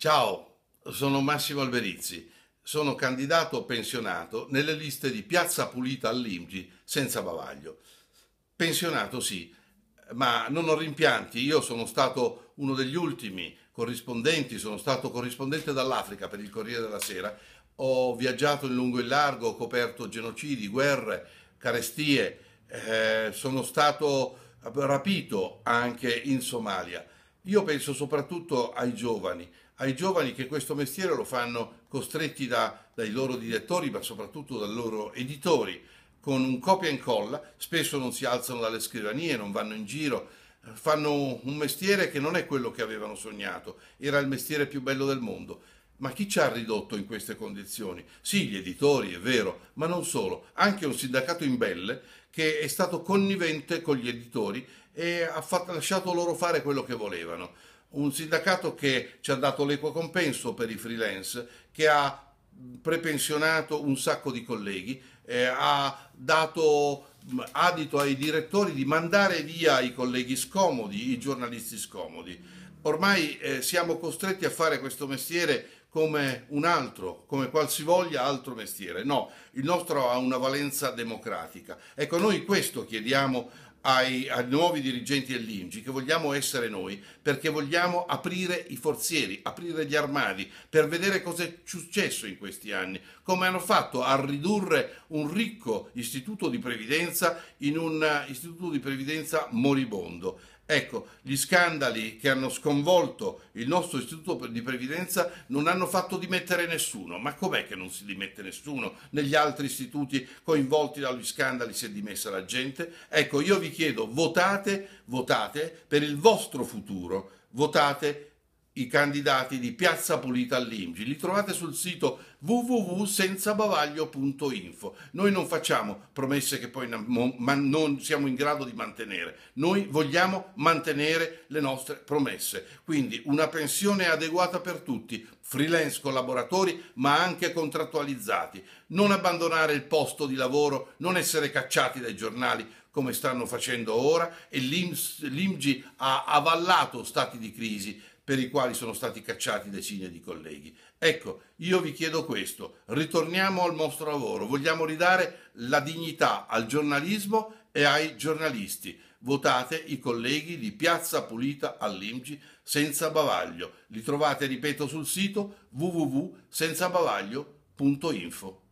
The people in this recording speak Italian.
Ciao, sono Massimo Alberizzi. Sono candidato pensionato nelle liste di Piazza Pulita all'Imgi senza bavaglio. Pensionato sì, ma non ho rimpianti. Io sono stato uno degli ultimi corrispondenti, sono stato corrispondente dall'Africa per il Corriere della Sera. Ho viaggiato in lungo e in largo, ho coperto genocidi, guerre, carestie. Eh, sono stato rapito anche in Somalia. Io penso soprattutto ai giovani, ai giovani che questo mestiere lo fanno costretti da, dai loro direttori, ma soprattutto dai loro editori, con un copia e incolla, spesso non si alzano dalle scrivanie, non vanno in giro, fanno un mestiere che non è quello che avevano sognato, era il mestiere più bello del mondo. Ma chi ci ha ridotto in queste condizioni? Sì, gli editori, è vero, ma non solo, anche un sindacato in Belle che è stato connivente con gli editori e ha fatto, lasciato loro fare quello che volevano un sindacato che ci ha dato l'equo compenso per i freelance, che ha prepensionato un sacco di colleghi, eh, ha dato mm, adito ai direttori di mandare via i colleghi scomodi, i giornalisti scomodi. Ormai eh, siamo costretti a fare questo mestiere come un altro, come qualsivoglia altro mestiere. No, il nostro ha una valenza democratica. Ecco, noi questo chiediamo ai, ai nuovi dirigenti dell'Ingi che vogliamo essere noi perché vogliamo aprire i forzieri, aprire gli armadi per vedere cosa è successo in questi anni, come hanno fatto a ridurre un ricco istituto di previdenza in un eh, istituto di previdenza moribondo. Ecco, gli scandali che hanno sconvolto il nostro istituto di previdenza non hanno fatto dimettere nessuno. Ma com'è che non si dimette nessuno? Negli altri istituti coinvolti dagli scandali si è dimessa la gente? Ecco, io vi chiedo, votate, votate per il vostro futuro, votate i candidati di Piazza Pulita all'Imgi. Li trovate sul sito www.senzabavaglio.info. Noi non facciamo promesse che poi non siamo in grado di mantenere. Noi vogliamo mantenere le nostre promesse. Quindi una pensione adeguata per tutti, freelance collaboratori, ma anche contrattualizzati. Non abbandonare il posto di lavoro, non essere cacciati dai giornali, come stanno facendo ora e l'IMGI ha avallato stati di crisi per i quali sono stati cacciati decine di colleghi. Ecco, io vi chiedo questo, ritorniamo al nostro lavoro, vogliamo ridare la dignità al giornalismo e ai giornalisti. Votate i colleghi di Piazza Pulita all'Imgi senza bavaglio. Li trovate, ripeto, sul sito www.senzabavaglio.info.